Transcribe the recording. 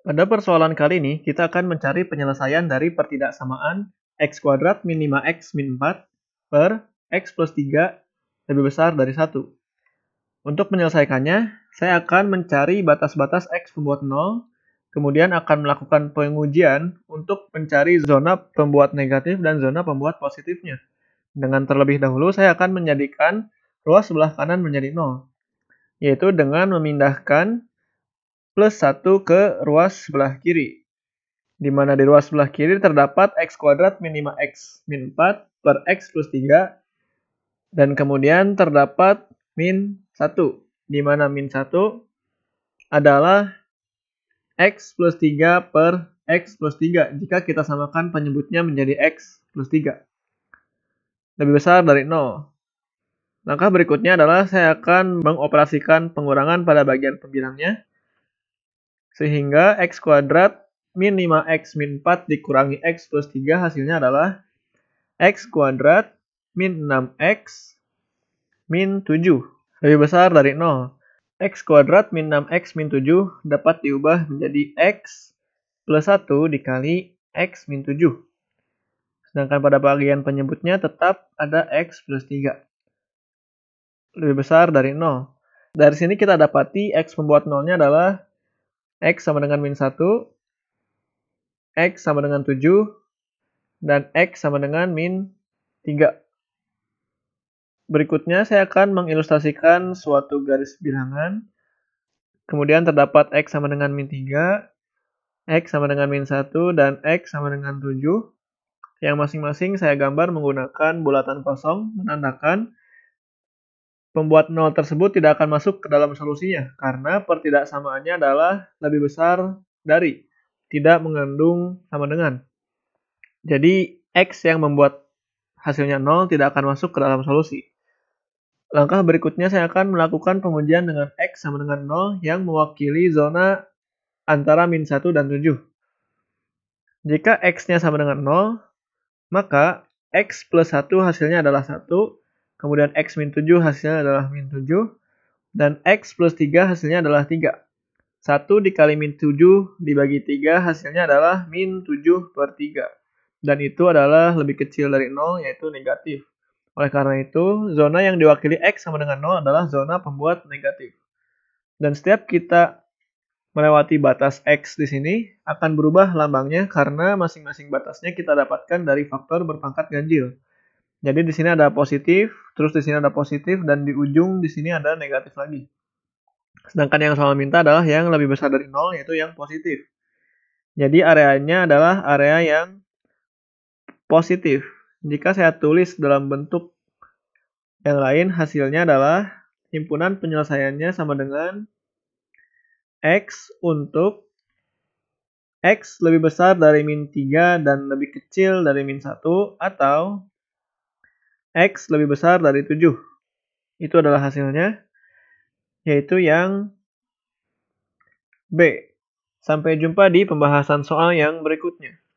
Pada persoalan kali ini, kita akan mencari penyelesaian dari pertidaksamaan x kuadrat min x min 4 per x plus 3 lebih besar dari 1. Untuk menyelesaikannya, saya akan mencari batas-batas x pembuat 0, kemudian akan melakukan pengujian untuk mencari zona pembuat negatif dan zona pembuat positifnya. Dengan terlebih dahulu, saya akan menjadikan ruas sebelah kanan menjadi 0, yaitu dengan memindahkan plus 1 ke ruas sebelah kiri. Di mana di ruas sebelah kiri terdapat x kuadrat minima x min 4 per x plus 3. Dan kemudian terdapat min 1. Di mana min 1 adalah x plus 3 per x plus 3 jika kita samakan penyebutnya menjadi x plus 3. Lebih besar dari 0. Langkah berikutnya adalah saya akan mengoperasikan pengurangan pada bagian pembilangnya. Sehingga X kuadrat min 5X min 4 dikurangi X plus 3 hasilnya adalah X kuadrat min 6X min 7. Lebih besar dari 0. X kuadrat min 6X min 7 dapat diubah menjadi X plus 1 dikali X min 7. Sedangkan pada bagian penyebutnya tetap ada X plus 3 lebih besar dari 0. Dari sini kita dapati x pembuat nolnya adalah X sama dengan min 1, X sama dengan 7, dan X sama dengan min 3. Berikutnya saya akan mengilustrasikan suatu garis bilangan. Kemudian terdapat X sama dengan min 3, X sama dengan min 1, dan X sama dengan 7. Yang masing-masing saya gambar menggunakan bulatan kosong menandakan pembuat nol tersebut tidak akan masuk ke dalam solusinya karena pertidaksamaannya adalah lebih besar dari tidak mengandung sama dengan. Jadi X yang membuat hasilnya nol tidak akan masuk ke dalam solusi. Langkah berikutnya saya akan melakukan pengujian dengan X sama dengan nol yang mewakili zona antara min 1 dan 7. Jika X-nya sama dengan 0, maka X plus 1 hasilnya adalah 1, Kemudian X min 7 hasilnya adalah min 7. Dan X plus 3 hasilnya adalah 3. 1 dikali min 7 dibagi 3 hasilnya adalah min 7 per 3. Dan itu adalah lebih kecil dari 0 yaitu negatif. Oleh karena itu, zona yang diwakili X sama dengan 0 adalah zona pembuat negatif. Dan setiap kita melewati batas X di sini, akan berubah lambangnya karena masing-masing batasnya kita dapatkan dari faktor berpangkat ganjil. Jadi di sini ada positif, terus di sini ada positif, dan di ujung di sini ada negatif lagi. Sedangkan yang sama minta adalah yang lebih besar dari nol, yaitu yang positif. Jadi areanya adalah area yang positif. Jika saya tulis dalam bentuk yang lain, hasilnya adalah himpunan penyelesaiannya sama dengan X untuk X lebih besar dari min 3 dan lebih kecil dari min 1 atau X lebih besar dari 7. Itu adalah hasilnya, yaitu yang B. Sampai jumpa di pembahasan soal yang berikutnya.